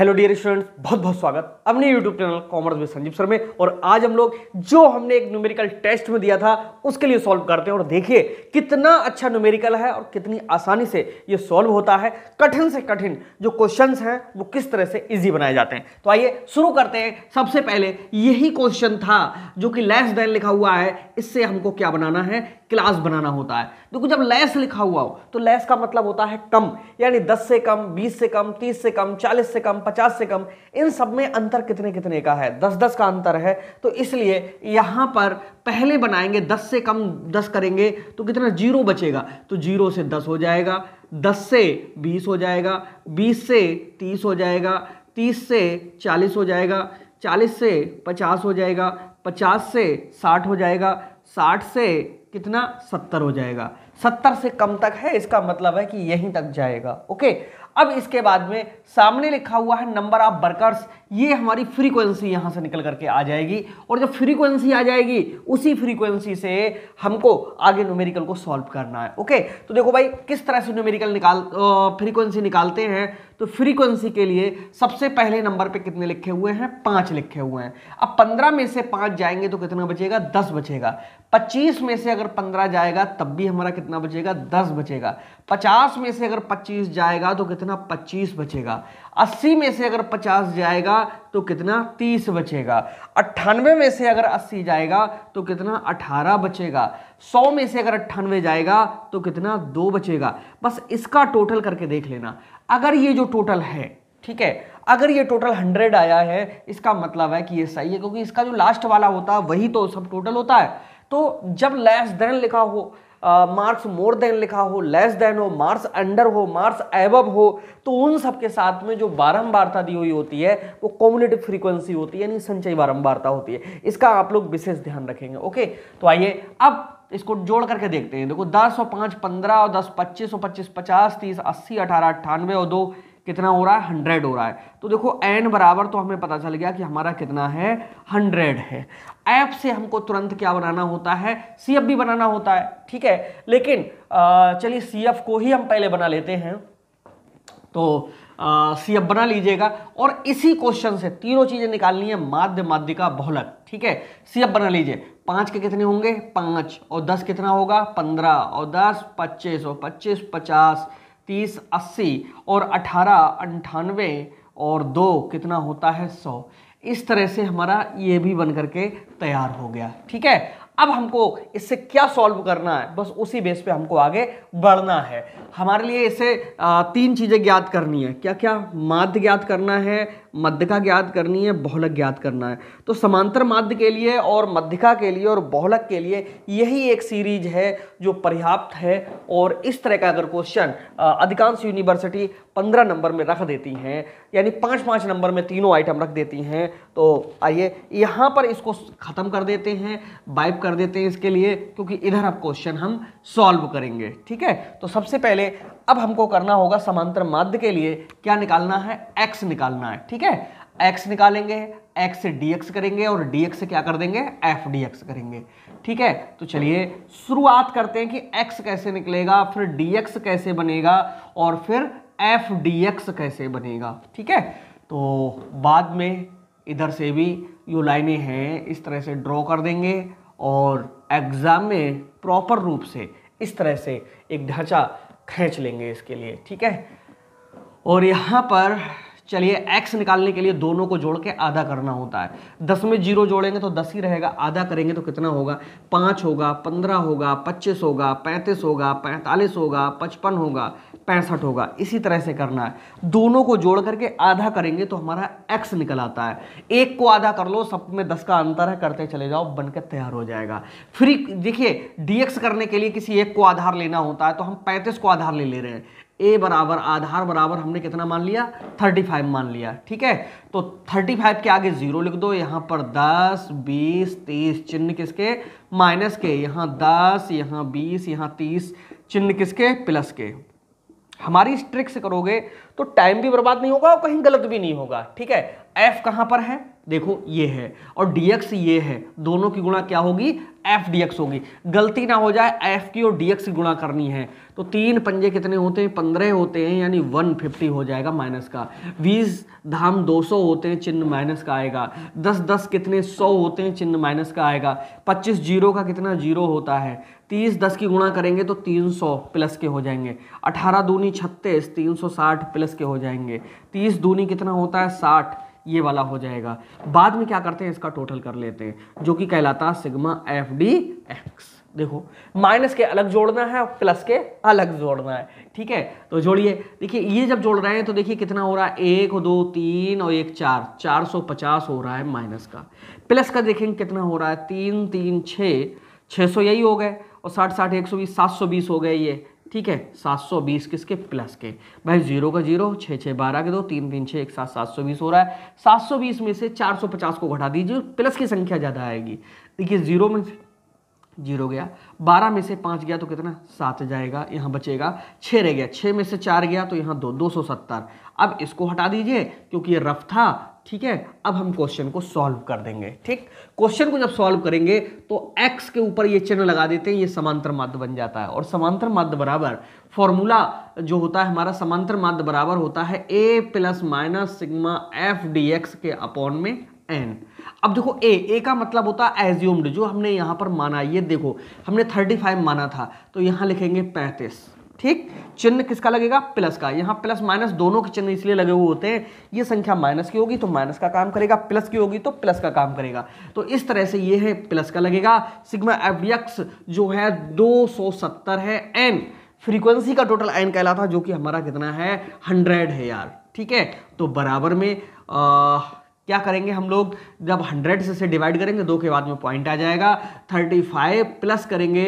hello dear students बहुत बहुत स्वागत अपने यूट्यूब चैनल कॉमर्स में संजीव सर में और आज हम लोग जो हमने एक न्यूमेरिकल टेस्ट में दिया था उसके लिए सॉल्व करते हैं और देखिए कितना अच्छा न्यूमेरिकल है और कितनी आसानी से ये सॉल्व होता है कठिन से कठिन जो क्वेश्चन हैं वो किस तरह से ईजी बनाए जाते हैं तो आइए शुरू करते हैं सबसे पहले यही क्वेश्चन था जो कि लेस देन लिखा हुआ है इससे हमको क्या बनाना है क्लास बनाना होता है देखो जब लेस लिखा हुआ हो तो लेस का मतलब होता है कम यानी दस से कम बीस से कम तीस से कम चालीस से कम पचास से कम इन सब में अंतर कितने कितने का है दस दस का अंतर है तो इसलिए यहाँ पर पहले बनाएंगे दस से कम दस करेंगे तो कितना जीरो बचेगा तो जीरो से दस हो जाएगा दस से बीस हो जाएगा बीस से तीस हो जाएगा तीस से चालीस हो जाएगा चालीस से पचास हो जाएगा पचास से साठ हो जाएगा साठ से कितना सत्तर हो जाएगा सत्तर से कम तक है इसका मतलब है कि यहीं तक जाएगा ओके अब इसके बाद में सामने लिखा हुआ है नंबर ऑफ वर्कर्स ये हमारी फ्रीक्वेंसी यहाँ से निकल करके आ जाएगी और जब फ्रीक्वेंसी आ जाएगी उसी फ्रीक्वेंसी से हमको आगे न्यूमेरिकल को सॉल्व करना है ओके तो देखो भाई किस तरह से न्यूमेरिकल निकाल फ्रीक्वेंसी निकालते हैं तो फ्रीक्वेंसी के लिए सबसे पहले नंबर पे कितने लिखे हुए हैं पांच लिखे हुए हैं अब पंद्रह में से पांच जाएंगे तो कितना बचेगा दस बचेगा पच्चीस में से अगर पंद्रह जाएगा तब भी हमारा कितना बचेगा दस बचेगा पचास में से अगर पच्चीस जाएगा तो कितना पच्चीस बचेगा अस्सी में से अगर पचास जाएगा तो कितना तीस बचेगा अट्ठानवे में से अगर अस्सी जाएगा तो कितना अठारह बचेगा सौ में से अगर अट्ठानवे जाएगा तो कितना दो बचेगा बस इसका टोटल करके देख लेना अगर ये जो टोटल है ठीक है अगर ये टोटल हंड्रेड आया है इसका मतलब है कि ये सही है क्योंकि इसका जो लास्ट वाला होता है वही तो सब टोटल होता है तो जब लेस देन लिखा हो मार्क्स मोर देन लिखा हो लेस देन हो मार्क्स अंडर हो मार्क्स एवब हो तो उन सब के साथ में जो बारंबारता दी हुई होती है वो कॉम्युनेटिव फ्रीक्वेंसी होती है यानी संचयी बारंबारता होती है इसका आप लोग विशेष ध्यान रखेंगे ओके तो आइए अब इसको जोड़ करके देखते हैं देखो दस और पाँच पंद्रह और दस पच्चीस और पच्चीस पचास तीस अस्सी अठारह अट्ठानवे और दो कितना हो रहा है हंड्रेड हो रहा है तो देखो एन बराबर तो हमें पता चल गया कि हमारा कितना है हंड्रेड है ऐप से हमको तुरंत क्या बनाना होता है सी भी बनाना होता है ठीक है लेकिन चलिए सी को ही हम पहले बना लेते हैं तो सी एफ बना लीजिएगा और इसी क्वेश्चन से तीनों चीज़ें निकालनी है माध्य माध्यिका बहुलक ठीक है सी एफ बना लीजिए पांच के कितने होंगे पांच और दस कितना होगा पंद्रह और दस पच्चीस और पच्चीस पचास तीस अस्सी और अठारह अंठानवे और दो कितना होता है सौ इस तरह से हमारा ये भी बन करके तैयार हो गया ठीक है अब हमको इससे क्या सॉल्व करना है बस उसी बेस पे हमको आगे बढ़ना है हमारे लिए इसे तीन चीज़ें ज्ञात करनी है क्या क्या माध्य ज्ञात करना है मध्यका ज्ञात करनी है बहुलक ज्ञात करना है तो समांतर माध्य के लिए और मध्यका के लिए और बहुलक के लिए यही एक सीरीज है जो पर्याप्त है और इस तरह का अगर क्वेश्चन अधिकांश यूनिवर्सिटी पंद्रह नंबर में रख देती हैं यानी पाँच पाँच नंबर में तीनों आइटम रख देती हैं तो आइए यहाँ पर इसको ख़त्म कर देते हैं बाइप कर देते हैं इसके लिए क्योंकि इधर अब क्वेश्चन हम सॉल्व करेंगे ठीक है तो सबसे पहले अब हमको करना होगा समांतर माध्य के लिए क्या निकालना है एक्स निकालना है ठीक है एक्स निकालेंगे एक्स से डी करेंगे और डी से क्या कर देंगे एफ डी करेंगे ठीक है तो चलिए शुरुआत करते हैं कि एक्स कैसे निकलेगा फिर डी कैसे बनेगा और फिर एफ डी कैसे बनेगा ठीक है तो बाद में इधर से भी जो लाइनें हैं इस तरह से ड्रॉ कर देंगे और एग्ज़ाम में प्रॉपर रूप से इस तरह से एक ढांचा खींच लेंगे इसके लिए ठीक है और यहाँ पर चलिए x निकालने के लिए दोनों को जोड़ के आधा करना होता है दस में जीरो जोड़ेंगे तो दस ही रहेगा आधा करेंगे तो कितना होगा पाँच होगा पंद्रह होगा पच्चीस होगा पैंतीस होगा पैंतालीस होगा पचपन होगा पैंसठ होगा इसी तरह से करना है दोनों को जोड़ करके आधा करेंगे तो हमारा एक्स निकल आता है एक को आधा कर लो सब में दस का अंतर है करते चले जाओ बनकर तैयार हो जाएगा फिर देखिए डीएक्स करने के लिए किसी एक को आधार लेना होता है तो हम पैंतीस को आधार ले ले रहे हैं ए बराबर आधार बराबर हमने कितना मान लिया 35 मान लिया ठीक है तो 35 के आगे जीरो लिख दो यहाँ पर 10 20 30 चिन्ह किसके माइनस के यहाँ 10 यहाँ 20 यहाँ 30 चिन्ह किसके प्लस के हमारी स्ट्रिक्स से करोगे तो टाइम भी बर्बाद नहीं होगा और कहीं गलत भी नहीं होगा ठीक है एफ कहां पर है देखो ये है और dx ये है दोनों की गुणा क्या होगी एफ डी होगी गलती ना हो जाए f की और dx की गुणा करनी है तो तीन पंजे कितने होते हैं पंद्रह होते हैं यानी वन फिफ्टी हो जाएगा माइनस का बीस धाम दो सौ होते हैं चिन्ह माइनस का आएगा दस दस कितने सौ होते हैं चिन्ह माइनस का आएगा पच्चीस जीरो का कितना जीरो होता है तीस दस की गुणा करेंगे तो तीन सौ प्लस के हो जाएंगे अठारह दूनी छत्तीस तीन सौ साठ प्लस के हो जाएंगे तीस दूनी कितना होता है साठ ये वाला हो जाएगा बाद में क्या करते हैं इसका टोटल कर लेते हैं जो कि कहलाता है सिग्मा एफ डी एक्स देखो माइनस के अलग जोड़ना है और प्लस के अलग जोड़ना है ठीक है तो जोड़िए देखिए ये जब जोड़ रहे हैं तो देखिए कितना हो रहा है एक दो तीन और एक चार चार सौ पचास हो रहा है माइनस का प्लस का देखेंगे कितना हो रहा है तीन तीन छः छः सौ यही हो गए और साठ साठ एक सौ बीस सात सौ बीस हो गए ये ठीक है 720 किसके प्लस के भाई जीरो का जीरो छः छः बारह के दो तीन तीन छः एक साथ सात सौ बीस हो रहा है सात सौ बीस में से चार सौ पचास को घटा दीजिए प्लस की संख्या ज़्यादा आएगी देखिए जीरो में से जीरो गया बारह में से पाँच गया तो कितना सात जाएगा यहाँ बचेगा छः रह गया छः में से चार गया तो यहाँ दो दो सौ सत्तर अब इसको हटा दीजिए क्योंकि ये रफ था ठीक है अब हम क्वेश्चन को सॉल्व कर देंगे ठीक क्वेश्चन को जब सॉल्व करेंगे तो x के ऊपर ये चिन्ह लगा देते हैं ये समांतर माध्य बन जाता है और समांतर माध्य बराबर फॉर्मूला जो होता है हमारा समांतर माध्य बराबर होता है a plus minus sigma F D X के अपॉन में एन अब देखो ए ए का मतलब होता है एज्यूम्ड जो हमने यहाँ पर माना ये देखो हमने फाइव माना था तो यहाँ लिखेंगे पैंतीस ठीक चिन्ह किसका लगेगा प्लस का यहाँ प्लस माइनस दोनों के चिन्ह इसलिए लगे हुए होते हैं ये संख्या माइनस की होगी तो माइनस का काम करेगा प्लस की होगी तो प्लस का काम करेगा तो इस तरह से ये है प्लस का लगेगा सिग्मा एफ जो है 270 है एन फ्रीक्वेंसी का टोटल एन कहलाता जो कि हमारा कितना है हंड्रेड है यार ठीक है तो बराबर में आ, क्या करेंगे हम लोग जब हंड्रेड से डिवाइड करेंगे दो के बाद में पॉइंट आ जाएगा थर्टी फाइव प्लस करेंगे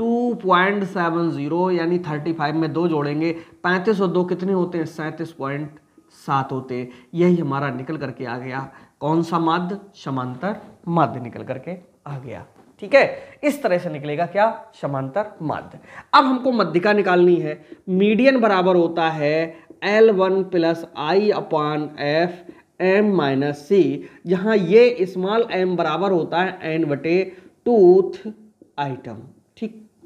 2.70 यानी 35 में दो जोड़ेंगे पैंतीस और दो कितने होते हैं सैंतीस पॉइंट सात होते हैं यही हमारा निकल करके आ गया कौन सा माध्य समांतर माध्य निकल करके आ गया ठीक है इस तरह से निकलेगा क्या समांतर माध्य अब हमको मध्यिका निकालनी है मीडियन बराबर होता है L one plus I upon F M minus C यहाँ ये स्मॉल एम बराबर होता है एन बटे टूथ आइटम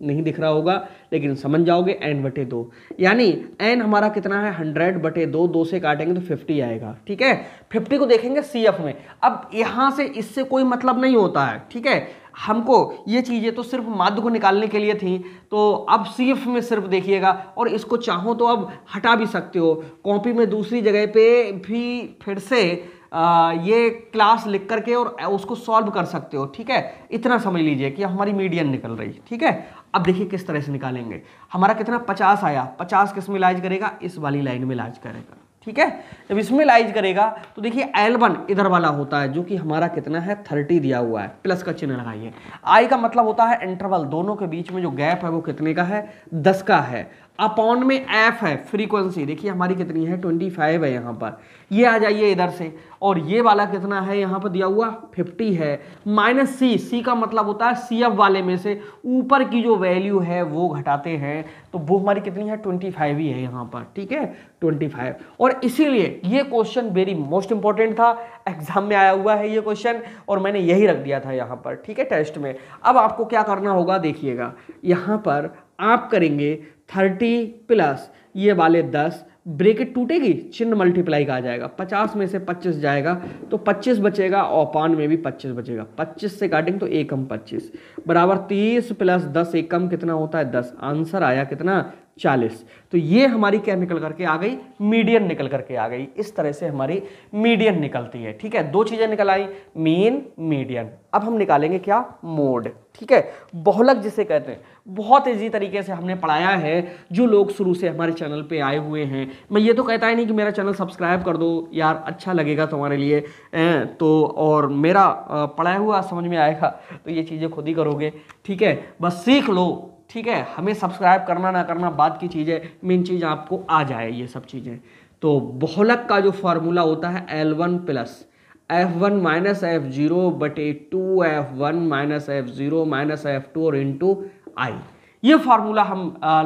नहीं दिख रहा होगा लेकिन समझ जाओगे एन बटे दो यानी एन हमारा कितना है हंड्रेड बटे दो दो से काटेंगे तो फिफ्टी आएगा ठीक है फिफ्टी को देखेंगे सी एफ में अब यहाँ से इससे कोई मतलब नहीं होता है ठीक है हमको ये चीज़ें तो सिर्फ माध्य को निकालने के लिए थी तो अब सी एफ में सिर्फ देखिएगा और इसको चाहो तो अब हटा भी सकते हो कॉपी में दूसरी जगह पे भी फिर से आ, ये क्लास लिख करके और उसको सॉल्व कर सकते हो ठीक है इतना समझ लीजिए कि हमारी मीडियन निकल रही ठीक है अब देखिए किस तरह से निकालेंगे हमारा कितना पचास आया पचास किस में लाइज करेगा इस वाली लाइन में लाइज करेगा ठीक है जब इसमें लाइज करेगा तो देखिए L1 इधर वाला होता है जो कि हमारा कितना है थर्टी दिया हुआ है प्लस का चिन्ह लगाइए I का मतलब होता है इंटरवल दोनों के बीच में जो गैप है वो कितने का है दस का है अपॉन में एफ है फ्रीक्वेंसी देखिए हमारी कितनी है ट्वेंटी फाइव है यहाँ पर ये आ जाइए इधर से और ये वाला कितना है यहाँ पर दिया हुआ फिफ्टी है माइनस सी सी का मतलब होता है सी एफ वाले में से ऊपर की जो वैल्यू है वो घटाते हैं तो वो हमारी कितनी है ट्वेंटी फाइव ही है यहाँ पर ठीक है ट्वेंटी फाइव और इसीलिए ये क्वेश्चन वेरी मोस्ट इंपॉर्टेंट था एग्जाम में आया हुआ है ये क्वेश्चन और मैंने यही रख दिया था यहाँ पर ठीक है टेस्ट में अब आपको क्या करना होगा देखिएगा यहाँ पर आप करेंगे थर्टी प्लस ये वाले दस ब्रेकेट टूटेगी चिन्ह मल्टीप्लाई का आ जाएगा पचास में से पच्चीस जाएगा तो पच्चीस बचेगा और पान में भी पच्चीस बचेगा पच्चीस से काटेंगे तो एकम पच्चीस बराबर तीस प्लस दस एकम कितना होता है दस आंसर आया कितना चालीस तो ये हमारी क्या निकल करके आ गई मीडियन निकल करके आ गई इस तरह से हमारी मीडियन निकलती है ठीक है दो चीज़ें निकल आई मीन मीडियन अब हम निकालेंगे क्या मोड ठीक है बहुलक जिसे कहते हैं बहुत ईजी तरीके से हमने पढ़ाया है जो लोग शुरू से हमारे चैनल पे आए हुए हैं मैं ये तो कहता ही नहीं कि मेरा चैनल सब्सक्राइब कर दो यार अच्छा लगेगा तुम्हारे लिए ए, तो और मेरा पढ़ाया हुआ समझ में आएगा तो ये चीज़ें खुद ही करोगे ठीक है बस सीख लो ठीक है हमें सब्सक्राइब करना ना करना बाद की चीज़ है मेन चीज़ आपको आ जाए ये सब चीज़ें तो बहुलक का जो फार्मूला होता है L one plus F one minus F zero बटे two F one minus F zero minus F two और इंटू आई ये फार्मूला हम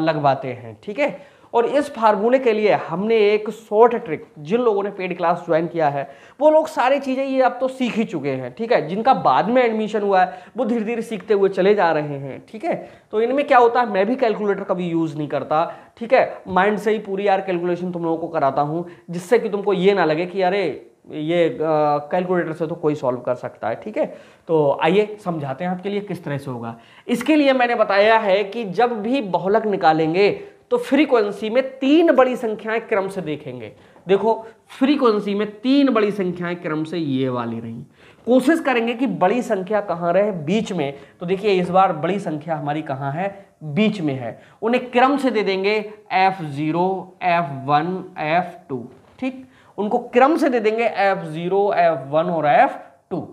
लगवाते हैं ठीक है और इस फार्मूले के लिए हमने एक शॉर्ट ट्रिक जिन लोगों ने पेड क्लास ज्वाइन किया है वो लोग सारी चीज़ें ये अब तो सीख ही चुके हैं ठीक है जिनका बाद में एडमिशन हुआ है वो धीरे धीरे सीखते हुए चले जा रहे हैं ठीक है तो इनमें क्या होता है मैं भी कैलकुलेटर कभी यूज़ नहीं करता ठीक है माइंड से ही पूरी यार कैलकुलेशन तुम लोगों को कराता हूँ जिससे कि तुमको ये ना लगे कि अरे ये कैलकुलेटर से तो कोई सॉल्व कर सकता है ठीक है तो आइए समझाते हैं आपके लिए किस तरह से होगा इसके लिए मैंने बताया है कि जब भी बहुलक निकालेंगे तो फ्रीक्वेंसी में तीन बड़ी संख्याएं क्रम से देखेंगे देखो फ्रीक्वेंसी में तीन बड़ी संख्याएं क्रम से ये वाली रही कोशिश करेंगे कि बड़ी संख्या कहां रहे बीच में तो देखिए इस बार बड़ी संख्या हमारी कहां है बीच में है उन्हें क्रम से दे देंगे F zero F one F two ठीक उनको क्रम से दे देंगे एफ जीरो एफ वन और एफ टू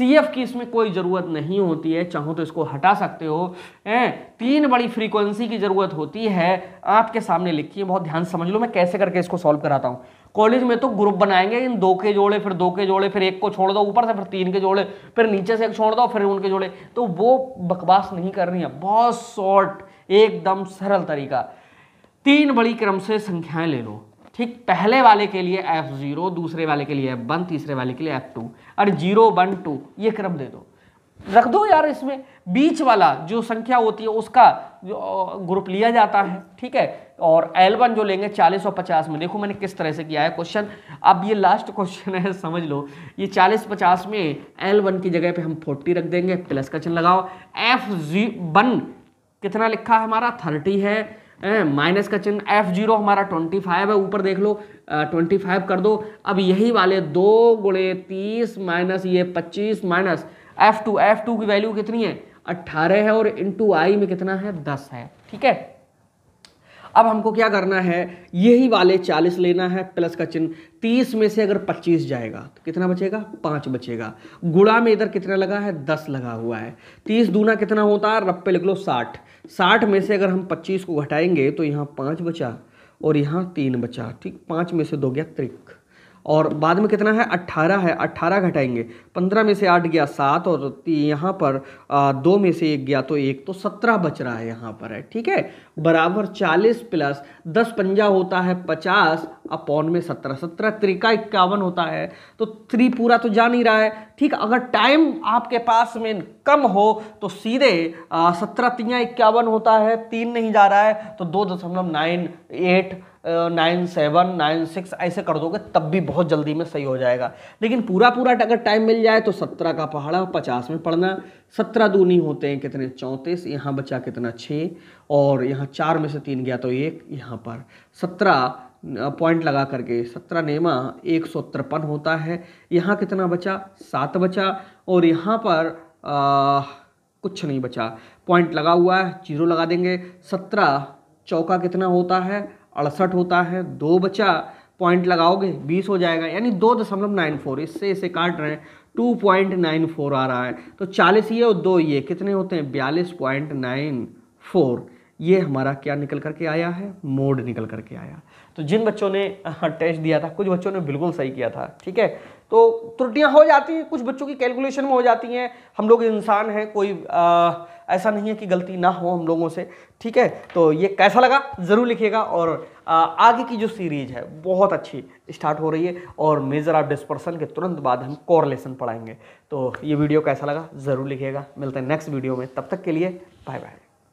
एफ़ की इसमें कोई ज़रूरत नहीं होती है चाहो तो इसको हटा सकते हो हैं तीन बड़ी फ्रीक्वेंसी की ज़रूरत होती है आपके सामने लिखी है बहुत ध्यान समझ लो मैं कैसे करके इसको सॉल्व कराता हूँ कॉलेज में तो ग्रुप बनाएंगे इन दो के जोड़े फिर दो के जोड़े फिर एक को छोड़ दो ऊपर से फिर तीन के जोड़े फिर नीचे से एक छोड़ दो फिर उनके जोड़े तो वो बकवास नहीं कर रही है बहुत शॉर्ट एकदम सरल तरीका तीन बड़ी क्रम से संख्याएं ले लो ठीक पहले वाले के लिए एफ ज़ीरो दूसरे वाले के लिए एफ वन तीसरे वाले के लिए एफ टू और जीरो वन टू ये क्रम दे दो रख दो यार इसमें बीच वाला जो संख्या होती है उसका ग्रुप लिया जाता है ठीक है और एल वन जो लेंगे चालीस और पचास में देखो मैंने किस तरह से किया है क्वेश्चन अब ये लास्ट क्वेश्चन है समझ लो ये चालीस पचास में एल वन की जगह पे हम फोर्टी रख देंगे प्लस का चिन्ह लगाओ एफ जी वन कितना लिखा है हमारा थर्टी है माइनस का चिन्ह एफ जीरो हमारा ट्वेंटी फाइव है ऊपर देख लो ट्वेंटी फाइव कर दो अब यही वाले दो गुणे तीस माइनस ये पच्चीस minus F two F two की वैल्यू कितनी है अट्ठारह है और इंटू आई में कितना है दस है ठीक है अब हमको क्या करना है यही वाले चालीस लेना है प्लस का चिन्ह तीस में से अगर पच्चीस जाएगा तो कितना बचेगा पाँच बचेगा गुड़ा में इधर कितना लगा है दस लगा हुआ है तीस दूना कितना होता है रब पे लिख लो साठ साठ में से अगर हम पच्चीस को घटाएंगे तो यहाँ पाँच बचा और यहाँ तीन बचा ठीक पाँच में से दो गया त्रिक और बाद में कितना है अट्ठारह है अट्ठारह घटाएंगे पंद्रह में से आठ गया सात और यहाँ पर आ, दो में से एक गया तो एक तो सत्रह बच रहा है यहाँ पर है ठीक है बराबर चालीस प्लस दस पंजा होता है पचास अपॉन में सत्रह सत्रह त्रिका इक्यावन होता है तो थ्री पूरा तो जा नहीं रहा है ठीक अगर टाइम आपके पास में कम हो तो सीधे सत्रह तिया इक्यावन होता है तीन नहीं जा रहा है तो दो दशमलव nine eight nine seven nine six ऐसे कर दोगे तब भी बहुत जल्दी में सही हो जाएगा लेकिन पूरा पूरा अगर टाइम मिल जाए तो सत्रह का पहाड़ा पचास में पढ़ना सत्रह दूनी होते हैं कितने चौंतीस यहाँ बचा कितना छः और यहाँ चार में से तीन गया तो एक यहाँ पर सत्रह पॉइंट लगा करके सत्रह नेमा एक सौ तिरपन होता है यहाँ कितना बचा सात बचा और यहाँ पर आ, कुछ नहीं बचा पॉइंट लगा हुआ है जीरो लगा देंगे सत्रह चौका कितना होता है अड़सठ होता है दो बचा पॉइंट लगाओगे बीस हो जाएगा यानी दो दशमलव नाइन फोर इससे इसे काट रहे हैं टू पॉइंट नाइन फोर आ रहा है तो चालीस ये और दो ये कितने होते हैं बयालीस पॉइंट नाइन फोर ये हमारा क्या निकल करके आया है मोड निकल करके आया तो जिन बच्चों ने टेस्ट हाँ, दिया था कुछ बच्चों ने बिल्कुल सही किया था ठीक है तो त्रुटियां हो जाती हैं कुछ बच्चों की कैलकुलेशन में हो जाती हैं हम लोग इंसान हैं कोई आ, ऐसा नहीं है कि गलती ना हो हम लोगों से ठीक है तो ये कैसा लगा ज़रूर लिखिएगा और आ, आगे की जो सीरीज है बहुत अच्छी स्टार्ट हो रही है और मेजर ऑफ डिस्पर्सन के तुरंत बाद हम कॉर लेसन पढ़ाएंगे तो ये वीडियो कैसा लगा ज़रूर लिखिएगा मिलते हैं नेक्स्ट वीडियो में तब तक के लिए बाय बाय